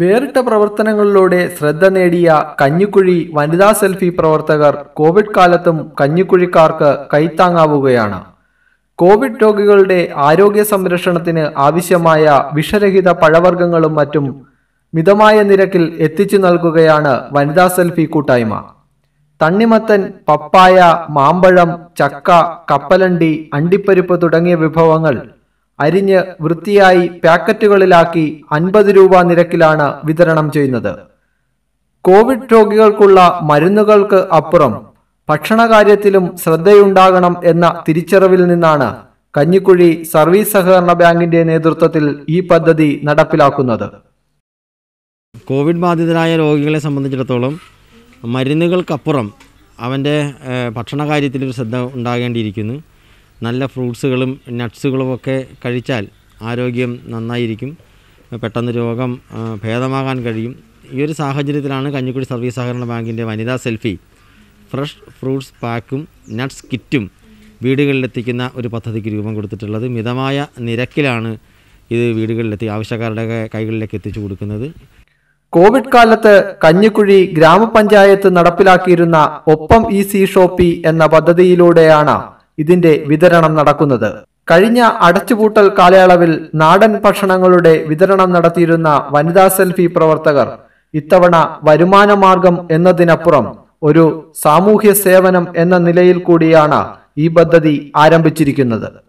വേറിട്ട പ്രവർത്തനങ്ങളിലൂടെ ശ്രദ്ധ നേടിയ കഞ്ഞിക്കുഴി വനിതാ സെൽഫി പ്രവർത്തകർ കോവിഡ് കാലത്തും കഞ്ഞിക്കുഴിക്കാർക്ക് കൈത്താങ്ങാവുകയാണ് കോവിഡ് രോഗികളുടെ ആരോഗ്യ സംരക്ഷണത്തിന് ആവശ്യമായ വിഷരഹിത പഴവർഗ്ഗങ്ങളും മറ്റും മിതമായ നിരക്കിൽ എത്തിച്ചു നൽകുകയാണ് വനിതാ സെൽഫി കൂട്ടായ്മ തണ്ണിമത്തൻ പപ്പായ മാമ്പഴം ചക്ക കപ്പലണ്ടി അണ്ടിപ്പരിപ്പ് തുടങ്ങിയ വിഭവങ്ങൾ അരിഞ്ഞ് വൃത്തിയായി പാക്കറ്റുകളിലാക്കി അൻപത് രൂപ നിരക്കിലാണ് വിതരണം ചെയ്യുന്നത് കോവിഡ് രോഗികൾക്കുള്ള മരുന്നുകൾക്ക് അപ്പുറം ഭക്ഷണകാര്യത്തിലും ശ്രദ്ധയുണ്ടാകണം എന്ന തിരിച്ചറിവിൽ നിന്നാണ് കഞ്ഞിക്കുഴി സർവീസ് സഹകരണ ബാങ്കിന്റെ നേതൃത്വത്തിൽ ഈ പദ്ധതി നടപ്പിലാക്കുന്നത് കോവിഡ് ബാധിതരായ രോഗികളെ സംബന്ധിച്ചിടത്തോളം മരുന്നുകൾക്കപ്പുറം അവൻ്റെ ഭക്ഷണകാര്യത്തിൽ ശ്രദ്ധ ഉണ്ടാകേണ്ടിയിരിക്കുന്നു നല്ല ഫ്രൂട്ട്സുകളും നട്ട്സുകളുമൊക്കെ കഴിച്ചാൽ ആരോഗ്യം നന്നായിരിക്കും പെട്ടെന്ന് രോഗം ഭേദമാകാൻ കഴിയും ഈ ഒരു സാഹചര്യത്തിലാണ് കഞ്ഞിക്കുടി സർവീസ് സഹകരണ ബാങ്കിൻ്റെ വനിതാ സെൽഫി ഫ്രഷ് ഫ്രൂട്ട്സ് പാക്കും നട്ട്സ് കിറ്റും വീടുകളിലെത്തിക്കുന്ന ഒരു പദ്ധതിക്ക് രൂപം കൊടുത്തിട്ടുള്ളത് മിതമായ നിരക്കിലാണ് ഇത് വീടുകളിലെത്തി ആവശ്യക്കാരുടെ കൈകളിലേക്ക് എത്തിച്ചു കൊടുക്കുന്നത് കോവിഡ് കാലത്ത് കഞ്ഞിക്കുഴി ഗ്രാമപഞ്ചായത്ത് നടപ്പിലാക്കിയിരുന്ന ഒപ്പം ഇ സി ഷോപ്പി എന്ന പദ്ധതിയിലൂടെയാണ് ഇതിന്റെ വിതരണം നടക്കുന്നത് കഴിഞ്ഞ അടച്ചുപൂട്ടൽ കാലയളവിൽ നാടൻ ഭക്ഷണങ്ങളുടെ വിതരണം നടത്തിയിരുന്ന വനിതാ സെൽഫി പ്രവർത്തകർ ഇത്തവണ മാർഗം എന്നതിനപ്പുറം ഒരു സാമൂഹ്യ സേവനം എന്ന നിലയിൽ കൂടിയാണ് ഈ പദ്ധതി ആരംഭിച്ചിരിക്കുന്നത്